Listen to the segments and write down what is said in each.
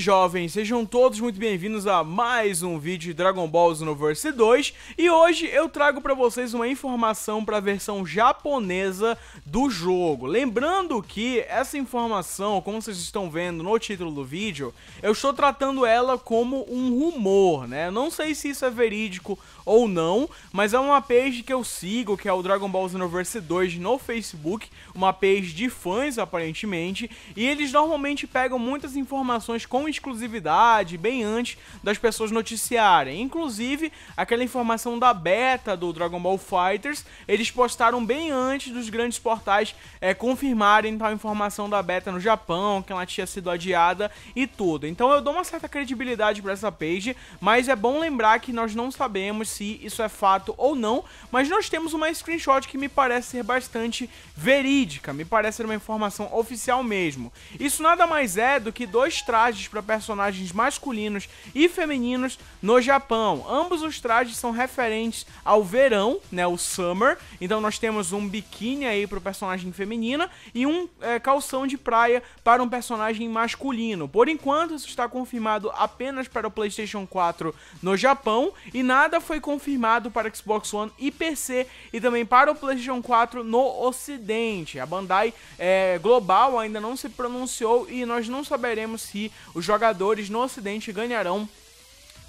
jovens, sejam todos muito bem-vindos a mais um vídeo de Dragon Ball Xenoverse 2 e hoje eu trago para vocês uma informação para a versão japonesa do jogo. Lembrando que essa informação, como vocês estão vendo no título do vídeo, eu estou tratando ela como um rumor, né? Não sei se isso é verídico ou não, mas é uma page que eu sigo, que é o Dragon Ball Xenoverse 2 no Facebook, uma page de fãs aparentemente, e eles normalmente pegam muitas informações com exclusividade bem antes das pessoas noticiarem. Inclusive, aquela informação da beta do Dragon Ball Fighters, eles postaram bem antes dos grandes portais é, confirmarem tal informação da beta no Japão, que ela tinha sido adiada e tudo. Então eu dou uma certa credibilidade para essa page, mas é bom lembrar que nós não sabemos se isso é fato ou não, mas nós temos uma screenshot que me parece ser bastante verídica, me parece ser uma informação oficial mesmo. Isso nada mais é do que dois trajes para personagens masculinos e femininos no Japão. Ambos os trajes são referentes ao verão, né, o summer. Então nós temos um biquíni aí para o personagem feminina e um é, calção de praia para um personagem masculino. Por enquanto isso está confirmado apenas para o PlayStation 4 no Japão e nada foi confirmado para Xbox One e PC e também para o PlayStation 4 no Ocidente. A Bandai é, global ainda não se pronunciou e nós não saberemos se os jogadores no Ocidente ganharão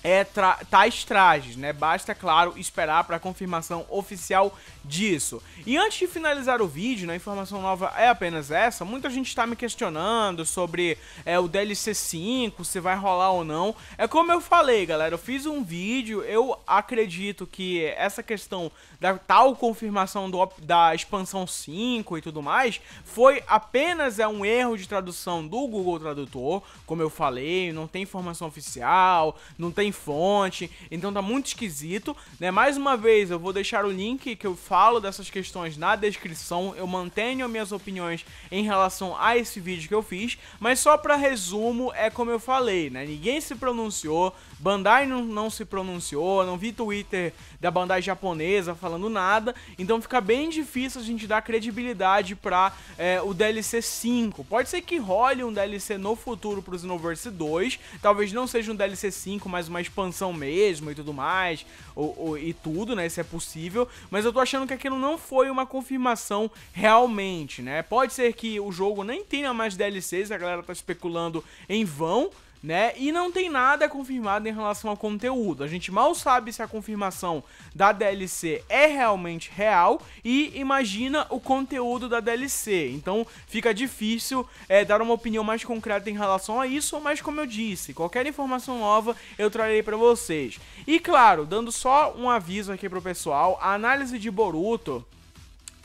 é tra tais trajes, né? Basta, claro, esperar para a confirmação oficial disso. E antes de finalizar o vídeo, né, a informação nova é apenas essa, muita gente está me questionando sobre é, o DLC 5, se vai rolar ou não. É como eu falei, galera, eu fiz um vídeo, eu acredito que essa questão da tal confirmação do, da expansão 5 e tudo mais, foi apenas é um erro de tradução do Google Tradutor, como eu falei, não tem informação oficial, não tem fonte, então tá muito esquisito, né? Mais uma vez, eu vou deixar o link que eu falo dessas questões na descrição, eu mantenho minhas opiniões em relação a esse vídeo que eu fiz, mas só para resumo, é como eu falei, né? Ninguém se pronunciou, Bandai não, não se pronunciou, não vi Twitter da Bandai japonesa falando nada, então fica bem difícil a gente dar credibilidade pra é, o DLC 5. Pode ser que role um DLC no futuro pro Xenoverse 2, talvez não seja um DLC 5, mas uma uma expansão mesmo e tudo mais, ou, ou, e tudo, né? Se é possível. Mas eu tô achando que aquilo não foi uma confirmação realmente, né? Pode ser que o jogo nem tenha mais DLCs, a galera tá especulando em vão, né? E não tem nada confirmado em relação ao conteúdo. A gente mal sabe se a confirmação da DLC é realmente real e imagina o conteúdo da DLC. Então fica difícil é, dar uma opinião mais concreta em relação a isso, mas como eu disse, qualquer informação nova eu trarei para vocês. E claro, dando só um aviso aqui pro pessoal, a análise de Boruto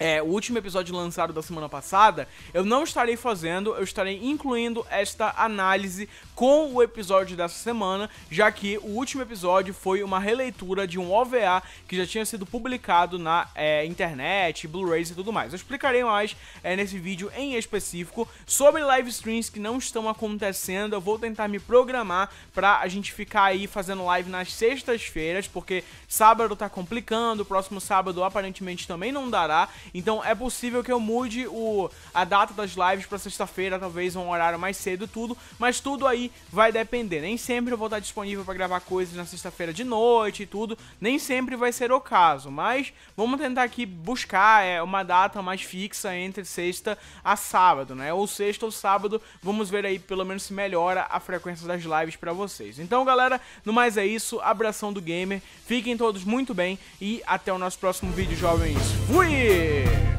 é, o último episódio lançado da semana passada, eu não estarei fazendo, eu estarei incluindo esta análise com o episódio dessa semana, já que o último episódio foi uma releitura de um OVA que já tinha sido publicado na é, internet, Blu-rays e tudo mais. Eu explicarei mais é, nesse vídeo em específico sobre live streams que não estão acontecendo. Eu vou tentar me programar para a gente ficar aí fazendo live nas sextas-feiras, porque sábado tá complicando, próximo sábado aparentemente também não dará. Então é possível que eu mude o, a data das lives para sexta-feira, talvez um horário mais cedo, tudo, mas tudo aí vai depender. Nem sempre eu vou estar disponível para gravar coisas na sexta-feira de noite e tudo, nem sempre vai ser o caso, mas vamos tentar aqui buscar é, uma data mais fixa entre sexta a sábado, né? Ou sexta ou sábado, vamos ver aí pelo menos se melhora a frequência das lives para vocês. Então, galera, no mais é isso, abração do gamer, fiquem todos muito bem e até o nosso próximo vídeo, jovens. Fui! Yeah.